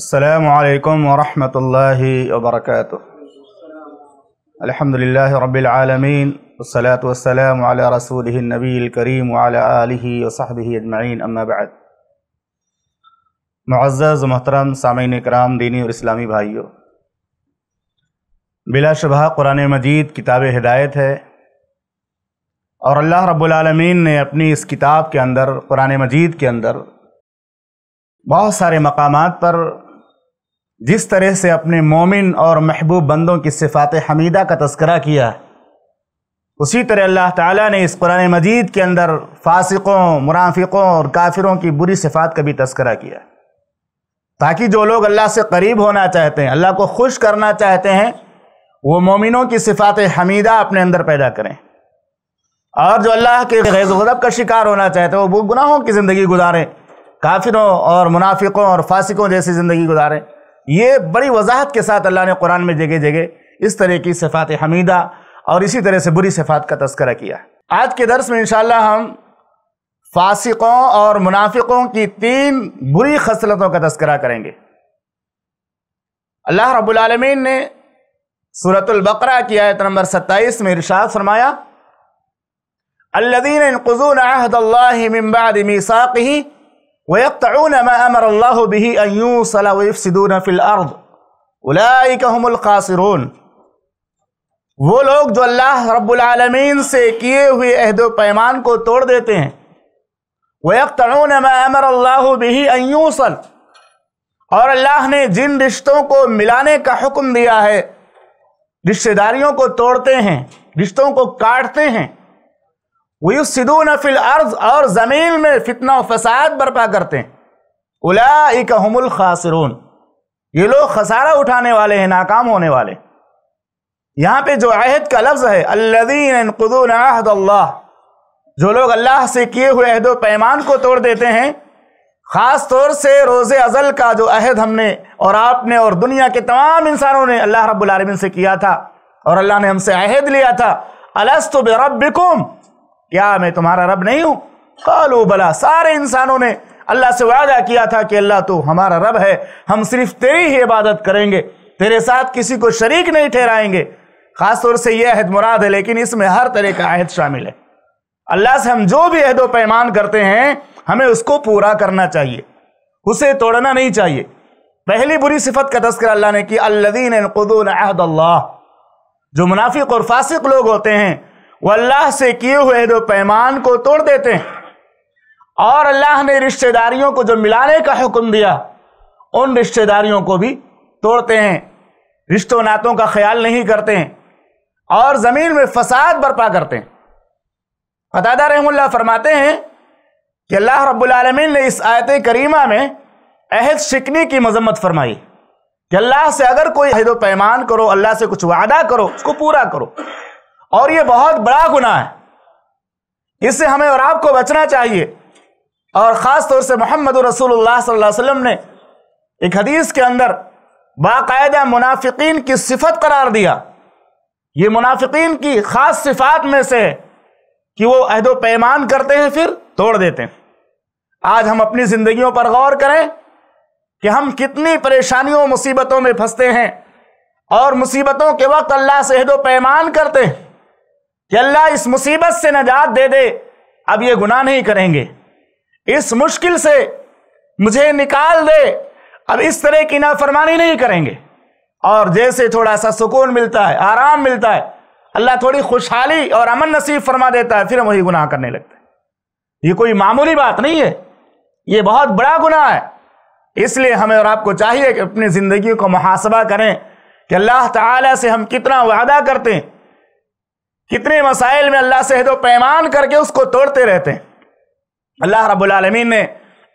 السلام عليكم ورحمة الله وبركاته الحمد لله رب العالمين والصلاة والسلام على رسوله النبي الكريم وعلى آله وصحبه أجمعين أما بعد معزز محترम सामीन कराम दीनी और بھائیو بلا شبہ قرآن مجید کتاب ہدایت ہے اور اللہ رب العالمین نے اپنی اس کتاب کے اندر قرآن مجید کے اندر बहुत सारे मकाम पर जिस तरह से अपने मोमिन और महबूब बंदों की सिफात हमीदा का तस्करा किया उसी तरह अल्लाह ताला ने इस कुरान मजीद के अंदर फासिकों मुनाफिकों और काफिरों की बुरी सिफात का भी तस्करा किया ताकि जो लोग अल्लाह से करीब होना चाहते हैं अल्लाह को खुश करना चाहते हैं वो मोमिनों की सिफात हमीदा अपने अंदर पैदा करें और जो अल्लाह के गैज़ गज़ब का शिकार होना चाहते हैं वो गुनाहों की ज़िंदगी गुजारें काफिरों और मुनाफिकों और फासिकों जैसी ज़िंदगी गुजारें ये बड़ी वजाहत के साथ अल्लाह ने कुरान में जगह जगह इस तरह की सिफात हमीदा और इसी तरह से बुरी सिफात का तस्करा किया आज के दर्स में इन हम फासिकों और मुनाफिकों की तीन बुरी खसलतों का तस्करा करेंगे अल्लाह रबालमीन ने सूरतुल्बकरा की आयत नंबर सत्ताईस में इरशाद फरमाया الله من بعد ميثاقه वयतून अमर अल्लाह बही अयूसलाफ़िदून फ़िलअर्द उलाकासरून वो लोग जो अल्लाह रबालमीन से किए हुए अहद पैमान को तोड़ देते हैं वयतून अमर अल्लाह बही अयूसल और अल्लाह ने जिन रिश्तों को मिलाने का हुक्म दिया है रिश्तेदारियों को तोड़ते हैं रिश्तों को काटते हैं वयुसिदून फिल अर्ज और ज़मीन में फितना फसाद बर्पा करते हैं उलाइक हमुल खासरून ये लोग खसारा उठाने वाले हैं नाकाम होने वाले यहाँ पे जो अहद का लफ्ज़ है अल्लादीन अल्लाह जो लोग अल्लाह से किए हुए अहद पैमान को तोड़ देते हैं ख़ास तौर से रोज़े अज़ल का जो अहद हमने और आपने और दुनिया के तमाम इंसानों ने अल्लाह रब्बुल रबालमीन से किया था और अल्लाह ने हमसे अहद लिया था अलस्त बेरबिकुम क्या मैं तुम्हारा रब नहीं हूं कालो बला सारे इंसानों ने अल्लाह से वादा किया था कि अल्लाह तो हमारा रब है हम सिर्फ तेरी ही इबादत करेंगे तेरे साथ किसी को शरीक नहीं ठहराएंगे खासतौर से यह अहद मुराद है लेकिन इसमें हर तरह का अहद शामिल है अल्लाह से हम जो भी अहदो पैमान करते हैं हमें उसको पूरा करना चाहिए उसे तोड़ना नहीं चाहिए पहली बुरी सिफत का तस्कर अल्लाह ने की अल्लादीन अहद अल्लाह जो मुनाफिक और फासिक लोग होते हैं वो अल्लाह से किए हुए दो पैमान को तोड़ देते हैं और अल्लाह ने रिश्तेदारियों को जो मिलाने का हुक्म दिया उन रिश्तेदारियों को भी तोड़ते हैं रिश्तों नातों का ख्याल नहीं करते हैं और ज़मीन में फसाद बर्पा करते हैं फतादा रहमुल्ला फरमाते हैं कि अल्लाह रब्बुलआलमीन ने इस आयत करीमा में अहद शिकनी की मजम्मत फरमाई कि अल्लाह से अगर कोई अहद पैमान करो अल्लाह से कुछ वादा करो उसको पूरा करो और यह बहुत बड़ा गुना है इससे हमें और आपको बचना चाहिए और ख़ास तौर से मोहम्मद रसूलुल्लाह सल्लल्लाहु अलैहि वसल्लम ने एक हदीस के अंदर बाकायदा मुनाफिकीन की सिफत करार दिया ये मुनाफिकीन की ख़ास सिफात में से कि वो अहदो पैमान करते हैं फिर तोड़ देते हैं आज हम अपनी ज़िंदगियों पर गौर करें कि हम कितनी परेशानियों मुसीबतों में फंसते हैं और मुसीबतों के वक्त अल्लाह से अहदो पैमान करते हैं कि अल्लाह इस मुसीबत से नजात दे दे अब ये गुनाह नहीं करेंगे इस मुश्किल से मुझे निकाल दे अब इस तरह की नाफरमानी नहीं करेंगे और जैसे थोड़ा सा सुकून मिलता है आराम मिलता है अल्लाह थोड़ी खुशहाली और अमन नसीब फरमा देता है फिर हम वही गुनाह करने लगते हैं ये कोई मामूली बात नहीं है ये बहुत बड़ा गुनाह है इसलिए हमें और आपको चाहिए कि अपनी ज़िंदगी को मुहासबा करें कि अल्लाह ताला से हम कितना वादा करते हैं कितने मसाइल में अल्लाह से हदो पैमान करके उसको तोड़ते रहते हैं अल्लाह रबालमीन ने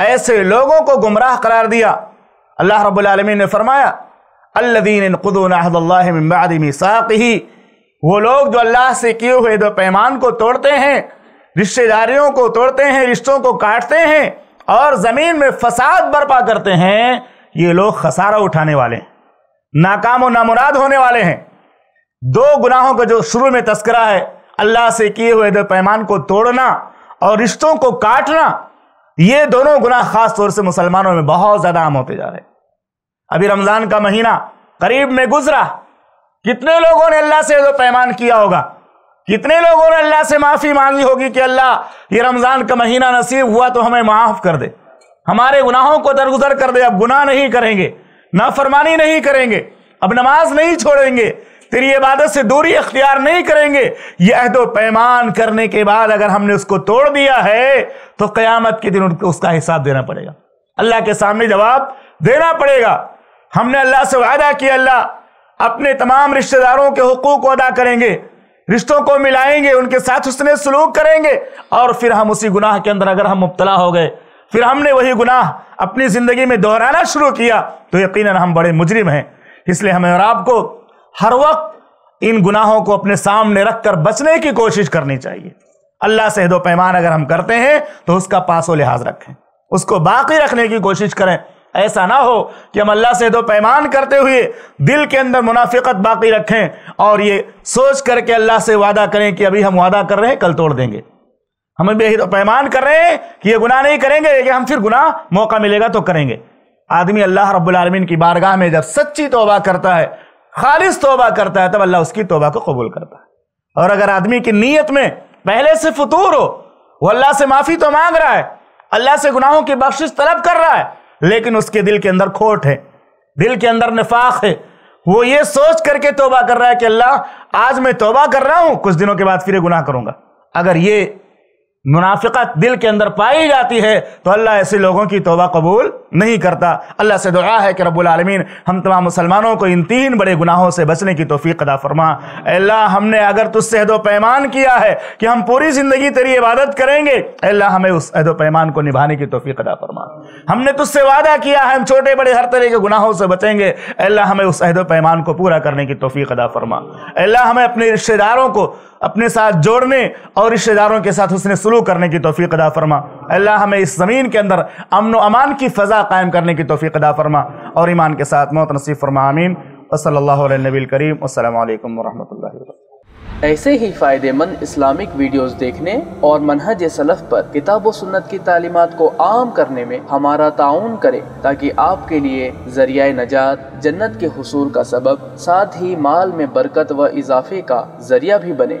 ऐसे लोगों को गुमराह करार दिया अल्लाह रबालमीन ने फरमाया अल्लादीन खुदनाबादमीसाक ही वो लोग जो अल्लाह से किए हुए दो पैमान को तोड़ते हैं रिश्तेदारियों को तोड़ते हैं रिश्तों को काटते हैं और ज़मीन में फसाद बर्पा करते हैं ये लोग खसारा उठाने वाले हैं नाकाम व नामुराद होने वाले हैं दो गुनाहों का जो शुरू में तस्करा है अल्लाह से किए हुए दो पैमान को तोड़ना और रिश्तों को काटना ये दोनों गुनाह खास तौर से मुसलमानों में बहुत ज़्यादा आम होते जा रहे अभी रमज़ान का महीना करीब में गुजरा कितने लोगों ने अल्लाह से दो पैमान किया होगा कितने लोगों ने अल्लाह से माफ़ी मांगी होगी कि अल्लाह ये रमज़ान का महीना नसीब हुआ तो हमें माफ़ कर दे हमारे गुनाहों को दरगुजर कर दे अब गुनाह नहीं करेंगे नाफरमानी नहीं करेंगे अब नमाज नहीं छोड़ेंगे तेरी इबादत से दूरी अख्तियार नहीं करेंगे ये अहदो पैमान करने के बाद अगर हमने उसको तोड़ दिया है तो क़यामत के दिन उनको उसका हिसाब देना पड़ेगा अल्लाह के सामने जवाब देना पड़ेगा हमने अल्लाह से वादा किया अल्लाह अपने तमाम रिश्तेदारों के हकूक़ को अदा करेंगे रिश्तों को मिलाएंगे उनके साथ उसने सलूक करेंगे और फिर हम उसी गुनाह के अंदर अगर हम मुबतला हो गए फिर हमने वही गुनाह अपनी ज़िंदगी में दोहराना शुरू किया तो यकीन हम बड़े मुजरिम हैं इसलिए हमें और आपको हर वक्त इन गुनाहों को अपने सामने रखकर बचने की कोशिश करनी चाहिए अल्लाह से दो पैमान अगर हम करते हैं तो उसका पासो लिहाज रखें उसको बाकी रखने की कोशिश करें ऐसा ना हो कि हम अल्लाह से दो पैमान करते हुए दिल के अंदर मुनाफिकत बाकी रखें और ये सोच करके अल्लाह से वादा करें कि अभी हम वादा कर रहे हैं कल तोड़ देंगे हम तो पैमान कर रहे हैं कि ये गुनाह नहीं करेंगे लेकिन हम फिर गुनाह मौका मिलेगा तो करेंगे आदमी अल्लाह रब्बुल रबालमीन की बारगाह में जब सच्ची तोबा करता है खालिश तोबा करता है तब अल्लाह उसकी तोबा को कबूल करता है और अगर आदमी की नीयत में पहले से फतूर हो वो अल्लाह से माफ़ी तो मांग रहा है अल्लाह से गुनाहों की बख्शिश तलब कर रहा है लेकिन उसके दिल के अंदर खोट है दिल के अंदर निफाक है वो ये सोच करके तोबा कर रहा है कि अल्लाह आज मैं तोबा कर रहा हूं कुछ दिनों के बाद फिर गुनाह करूंगा अगर ये मुनाफिकत दिल के अंदर पाई जाती है तो अल्लाह ऐसे लोगों की तोबा कबूल नहीं करता अल्लाह से दुआ है कि रब्बुल आलमीन हम तमाम मुसलमानों को इन तीन बड़े गुनाहों से बचने की तोफ़ी अदा फरमा अल्लाह हमने अगर तुझसे अहदो पैमान किया है कि हम पूरी ज़िंदगी तेरी इबादत करेंगे अल्लाह हमें उस अहदो पैमान को निभाने की तोफ़ी अदा फरमा हमने तुझसे वादा किया है हम छोटे बड़े हर तरह के गुनाहों से बचेंगे अल्लाह हमें उस अहदो पैमान को पूरा करने की तोफ़ी अदा फरमा अल्लाह हमें अपने रिश्तेदारों को अपने साथ जोड़ने और रिश्तेदारों के साथ उसने सुलू करने की तोफ़ी अदा फरमा अल्लाह हमें इस ज़मीन के अंदर अमन अमान की फ़ज़ा कायम करने की तोफ़ी अदा फरमा और ईमान के साथ मौत नसीब फरमा आमीन वसल करीम अल्लाम वरहमल ऐसे ही फ़ायदेमंद इस्लामिक वीडियोस देखने और मनहज सलफ़ पर किताब सुन्नत की तालीमत को आम करने में हमारा ताउन करें ताकि आपके लिए जरिया नजात जन्नत के हसूल का सबब साथ ही माल में बरकत व इजाफे का जरिया भी बने